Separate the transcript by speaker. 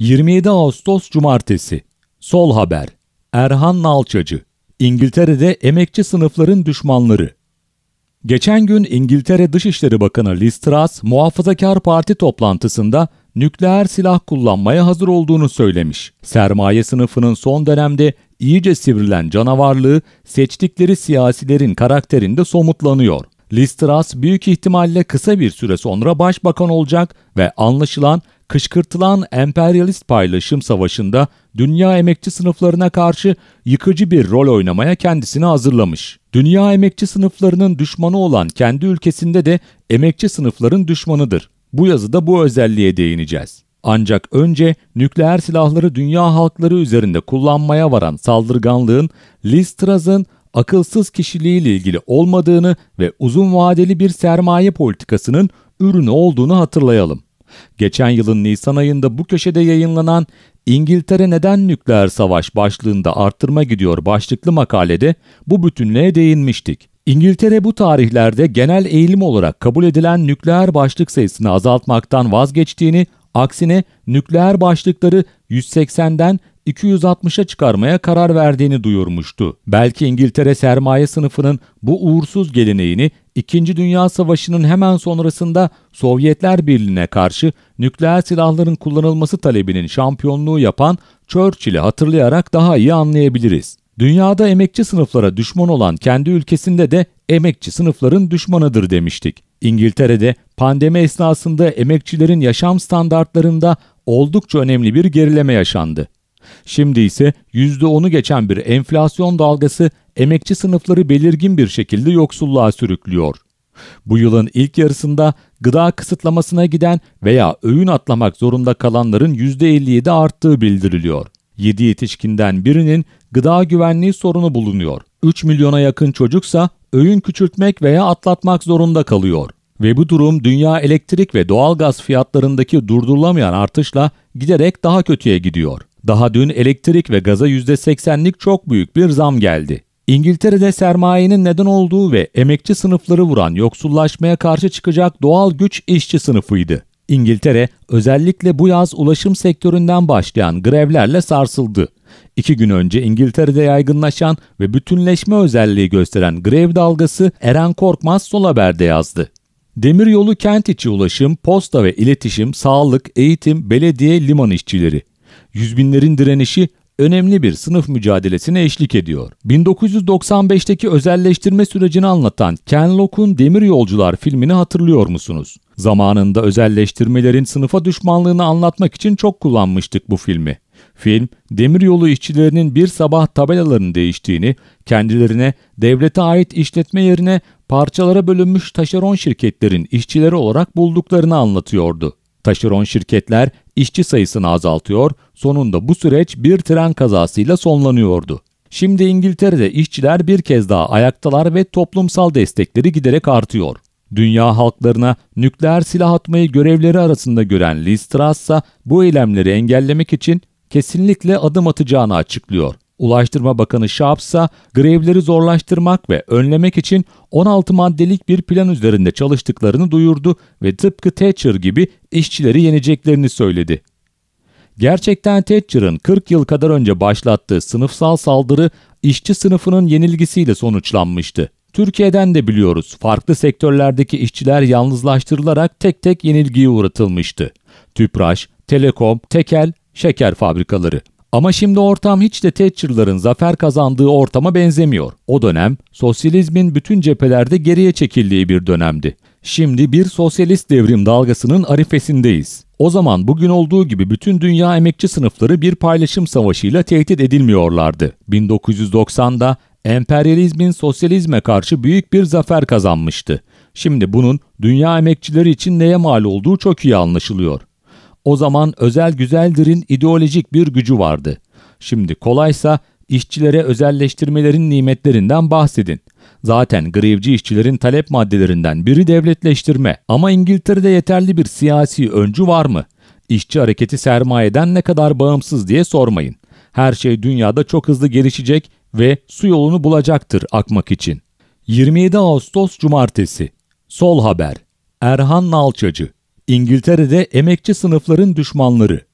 Speaker 1: 27 Ağustos Cumartesi Sol Haber Erhan Nalçacı İngiltere'de emekçi sınıfların düşmanları Geçen gün İngiltere Dışişleri Bakanı Liz Truss, Muhafazakar Parti toplantısında nükleer silah kullanmaya hazır olduğunu söylemiş. Sermaye sınıfının son dönemde iyice sivrilen canavarlığı seçtikleri siyasilerin karakterinde somutlanıyor. Liz Truss büyük ihtimalle kısa bir süre sonra başbakan olacak ve anlaşılan kışkırtılan emperyalist paylaşım savaşında dünya emekçi sınıflarına karşı yıkıcı bir rol oynamaya kendisini hazırlamış. Dünya emekçi sınıflarının düşmanı olan kendi ülkesinde de emekçi sınıfların düşmanıdır. Bu yazıda bu özelliğe değineceğiz. Ancak önce nükleer silahları dünya halkları üzerinde kullanmaya varan saldırganlığın Liz akılsız kişiliğiyle ilgili olmadığını ve uzun vadeli bir sermaye politikasının ürünü olduğunu hatırlayalım. Geçen yılın Nisan ayında bu köşede yayınlanan İngiltere neden nükleer savaş başlığında arttırma gidiyor başlıklı makalede bu bütünlüğe değinmiştik. İngiltere bu tarihlerde genel eğilim olarak kabul edilen nükleer başlık sayısını azaltmaktan vazgeçtiğini, aksine nükleer başlıkları 180'den 260'a çıkarmaya karar verdiğini duyurmuştu. Belki İngiltere sermaye sınıfının bu uğursuz geleneğini İkinci Dünya Savaşı'nın hemen sonrasında Sovyetler Birliği'ne karşı nükleer silahların kullanılması talebinin şampiyonluğu yapan Churchill'i hatırlayarak daha iyi anlayabiliriz. Dünyada emekçi sınıflara düşman olan kendi ülkesinde de emekçi sınıfların düşmanıdır demiştik. İngiltere'de pandemi esnasında emekçilerin yaşam standartlarında oldukça önemli bir gerileme yaşandı. Şimdi ise %10'u geçen bir enflasyon dalgası emekçi sınıfları belirgin bir şekilde yoksulluğa sürüklüyor. Bu yılın ilk yarısında gıda kısıtlamasına giden veya öğün atlamak zorunda kalanların %57 arttığı bildiriliyor. 7 yetişkinden birinin gıda güvenliği sorunu bulunuyor. 3 milyona yakın çocuksa öğün küçültmek veya atlatmak zorunda kalıyor. Ve bu durum dünya elektrik ve doğalgaz fiyatlarındaki durdurulamayan artışla giderek daha kötüye gidiyor. Daha dün elektrik ve gaza %80'lik çok büyük bir zam geldi. İngiltere'de sermayenin neden olduğu ve emekçi sınıfları vuran yoksullaşmaya karşı çıkacak doğal güç işçi sınıfıydı. İngiltere özellikle bu yaz ulaşım sektöründen başlayan grevlerle sarsıldı. İki gün önce İngiltere'de yaygınlaşan ve bütünleşme özelliği gösteren grev dalgası Eren Korkmaz Sol Haber'de yazdı. Demiryolu kent içi ulaşım, posta ve iletişim, sağlık, eğitim, belediye, liman işçileri. Yüzbinlerin direnişi önemli bir sınıf mücadelesine eşlik ediyor. 1995'teki özelleştirme sürecini anlatan Ken Lock'un Demir Yolcular filmini hatırlıyor musunuz? Zamanında özelleştirmelerin sınıfa düşmanlığını anlatmak için çok kullanmıştık bu filmi. Film, demiryolu işçilerinin bir sabah tabelalarını değiştiğini, kendilerine devlete ait işletme yerine parçalara bölünmüş taşeron şirketlerin işçileri olarak bulduklarını anlatıyordu. Taşeron şirketler işçi sayısını azaltıyor, sonunda bu süreç bir tren kazasıyla sonlanıyordu. Şimdi İngiltere'de işçiler bir kez daha ayaktalar ve toplumsal destekleri giderek artıyor. Dünya halklarına nükleer silah atmayı görevleri arasında gören Liz Truss bu eylemleri engellemek için kesinlikle adım atacağını açıklıyor. Ulaştırma Bakanı Şahapsa grevleri zorlaştırmak ve önlemek için 16 maddelik bir plan üzerinde çalıştıklarını duyurdu ve tıpkı Thatcher gibi işçileri yeneceklerini söyledi. Gerçekten Thatcher'ın 40 yıl kadar önce başlattığı sınıfsal saldırı işçi sınıfının yenilgisiyle sonuçlanmıştı. Türkiye'den de biliyoruz farklı sektörlerdeki işçiler yalnızlaştırılarak tek tek yenilgiye uğratılmıştı. Tüpraş, Telekom, Tekel, Şeker fabrikaları. Ama şimdi ortam hiç de Thatcher'ların zafer kazandığı ortama benzemiyor. O dönem sosyalizmin bütün cephelerde geriye çekildiği bir dönemdi. Şimdi bir sosyalist devrim dalgasının arifesindeyiz. O zaman bugün olduğu gibi bütün dünya emekçi sınıfları bir paylaşım savaşıyla tehdit edilmiyorlardı. 1990'da emperyalizmin sosyalizme karşı büyük bir zafer kazanmıştı. Şimdi bunun dünya emekçileri için neye mal olduğu çok iyi anlaşılıyor. O zaman özel güzeldir'in ideolojik bir gücü vardı. Şimdi kolaysa işçilere özelleştirmelerin nimetlerinden bahsedin. Zaten grevci işçilerin talep maddelerinden biri devletleştirme. Ama İngiltere'de yeterli bir siyasi öncü var mı? İşçi hareketi sermayeden ne kadar bağımsız diye sormayın. Her şey dünyada çok hızlı gelişecek ve su yolunu bulacaktır akmak için. 27 Ağustos Cumartesi Sol Haber Erhan Nalçacı İngiltere'de emekçi sınıfların düşmanları